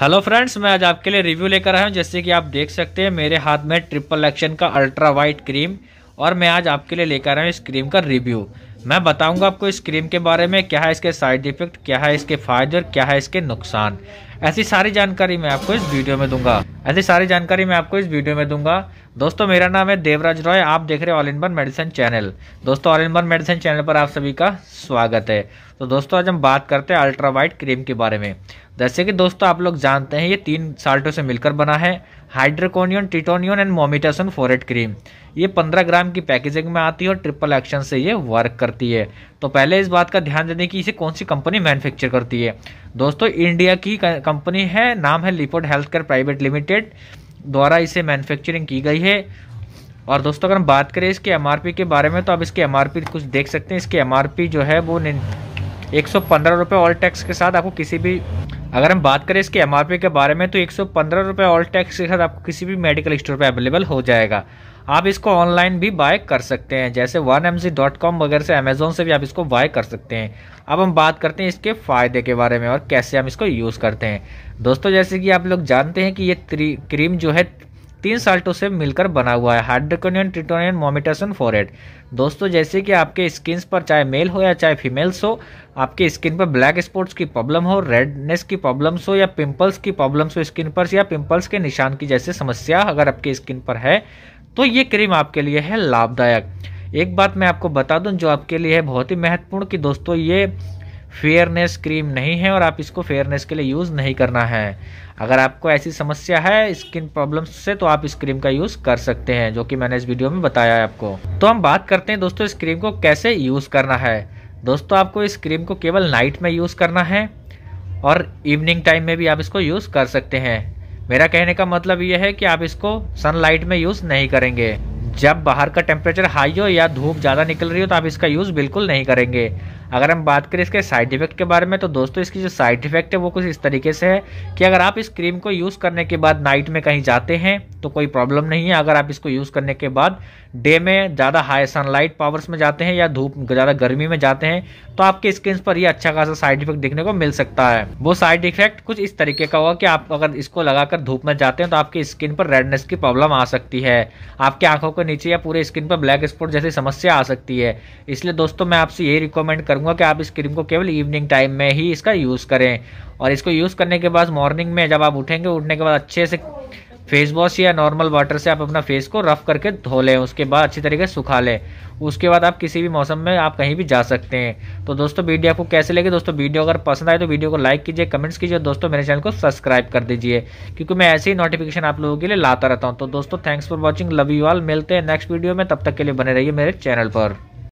hello friends मैं आज आपके लिए रिव्यू लेकर आया हूँ जैसे कि आप देख सकते हैं मेरे हाथ में ट्रिपल एक्शन का अल्ट्रा वाइट क्रीम और मैं आज आपके लिए लेकर आया हूँ इस क्रीम का रिव्यू मैं बताऊंगा आपको इस क्रीम के बारे में क्या है इसके साइड इफेक्ट क्या है इसके फायदे और क्या है इसके नुकसान ऐसी सारी जानकारी मैं आपको इस वीडियो में दूंगा ऐसी सारी जानकारी मैं आपको इस वीडियो में दूंगा दोस्तों मेरा नाम है देवराज रॉय आप देख रहे हैं all in one medicine channel दोस्तों all in one medicine channel पर आप सभी का स्वागत है तो दोस्तों आज हम बात करते हैं अल्ट्रा वाइट क्रीम के बारे में जैसे कि दोस्तों आप लोग जानते हैं ये तीन साल्टों से मिलकर बना है हाइड्रोकोनियन टिटोनियन एंड मोमिटासन फोरेट क्रीम ये 15 ग्राम की पैकेजिंग में आती है और ट्रिपल एक्शन से ये वर्क करती है तो पहले इस बात का ध्यान देने की इसे कौन सी कंपनी मैन्युफैक्चर करती है दोस्तों इंडिया की कंपनी है नाम है Lipod health care private limited द्वारा इसे मैन्युफैक्चरिंग की गई है और दोस्तों अगर हम बात करें इसके एम के बारे में तो आप इसके एम कुछ देख सकते हैं इसके एम जो है वो एक सौ ऑल टैक्स के साथ आपको किसी भी अगर हम बात करें इसके एम के बारे में तो एक सौ ऑल टैक्स के साथ आपको किसी भी मेडिकल स्टोर पर अवेलेबल हो जाएगा आप इसको ऑनलाइन भी बाय कर सकते हैं जैसे वन एम वगैरह से अमेजोन से भी आप इसको बाय कर सकते हैं अब हम बात करते हैं इसके फ़ायदे के बारे में और कैसे हम इसको यूज़ करते हैं दोस्तों जैसे कि आप लोग जानते हैं कि ये क्रीम जो है तीन साल्टों से मिलकर बना हुआ है हाइड्रोकोनियन ट्रिटोनियन मोमिटासन फोरेट दोस्तों जैसे कि आपके स्किन पर चाहे मेल हो या चाहे फीमेल्स हो आपके स्किन पर ब्लैक स्पॉट्स की प्रॉब्लम हो रेडनेस की प्रॉब्लम्स हो या पिंपल्स की प्रॉब्लम्स हो स्किन पर या पिंपल्स के निशान की जैसे समस्या अगर आपके स्किन पर है तो ये क्रीम आपके लिए है लाभदायक एक बात मैं आपको बता दूं जो आपके लिए है बहुत ही महत्वपूर्ण कि दोस्तों ये फेयरनेस क्रीम नहीं है और आप इसको फेयरनेस के लिए यूज़ नहीं करना है अगर आपको ऐसी समस्या है स्किन प्रॉब्लम्स से तो आप इस क्रीम का यूज़ कर सकते हैं जो कि मैंने इस वीडियो में बताया है आपको तो हम बात करते हैं दोस्तों इस क्रीम को कैसे यूज़ करना है दोस्तों आपको इस क्रीम को केवल नाइट में यूज़ करना है और इवनिंग टाइम में भी आप इसको यूज़ कर सकते हैं मेरा कहने का मतलब यह है कि आप इसको सनलाइट में यूज़ नहीं करेंगे जब बाहर का टेम्परेचर हाई हो या धूप ज़्यादा निकल रही हो तो आप इसका यूज़ बिल्कुल नहीं करेंगे अगर हम बात करें इसके साइड इफेक्ट के बारे में तो दोस्तों इसकी जो साइड इफेक्ट है वो कुछ इस तरीके से है कि अगर आप इस क्रीम को यूज़ करने के बाद नाइट में कहीं जाते हैं तो कोई प्रॉब्लम नहीं है अगर आप इसको यूज़ करने के बाद डे में ज़्यादा हाई सनलाइट पावर्स में जाते हैं या धूप ज़्यादा गर्मी में जाते हैं तो आपके स्किन पर ये अच्छा खासा साइड इफेक्ट देखने को मिल सकता है वो साइड इफेक्ट कुछ इस तरीके का होगा कि आप अगर इसको लगाकर धूप में जाते हैं तो आपकी स्किन पर रेडनेस की प्रॉब्लम आ सकती है आपकी आंखों के नीचे या पूरे स्किन पर ब्लैक स्पॉट जैसी समस्या आ सकती है इसलिए दोस्तों मैं आपसे यही रिकमेंड करूँगा दूंगा कि आप इस क्रीम को केवल इवनिंग टाइम में ही इसका यूज़ करें और इसको यूज़ करने के बाद मॉर्निंग में जब आप उठेंगे उठने के बाद अच्छे से फेस वॉश या नॉर्मल वाटर से आप अपना फेस को रफ करके धो लें उसके बाद अच्छी तरीके से सुखा लें उसके बाद आप किसी भी मौसम में आप कहीं भी जा सकते हैं तो दोस्तों वीडियो आपको कैसे लगे दोस्तों वीडियो अगर पसंद आए तो वीडियो को लाइक कीजिए कमेंट्स कीजिए दोस्तों मेरे चैनल को सब्सक्राइब कर दीजिए क्योंकि मैं ऐसे ही नोटिफिकेशन आप लोगों के लिए लाता रहता हूँ तो दोस्तों thanks for watching love you all मिलते हैं नेक्स्ट वीडियो में तब तक के लिए बने रहिए मेरे चैनल पर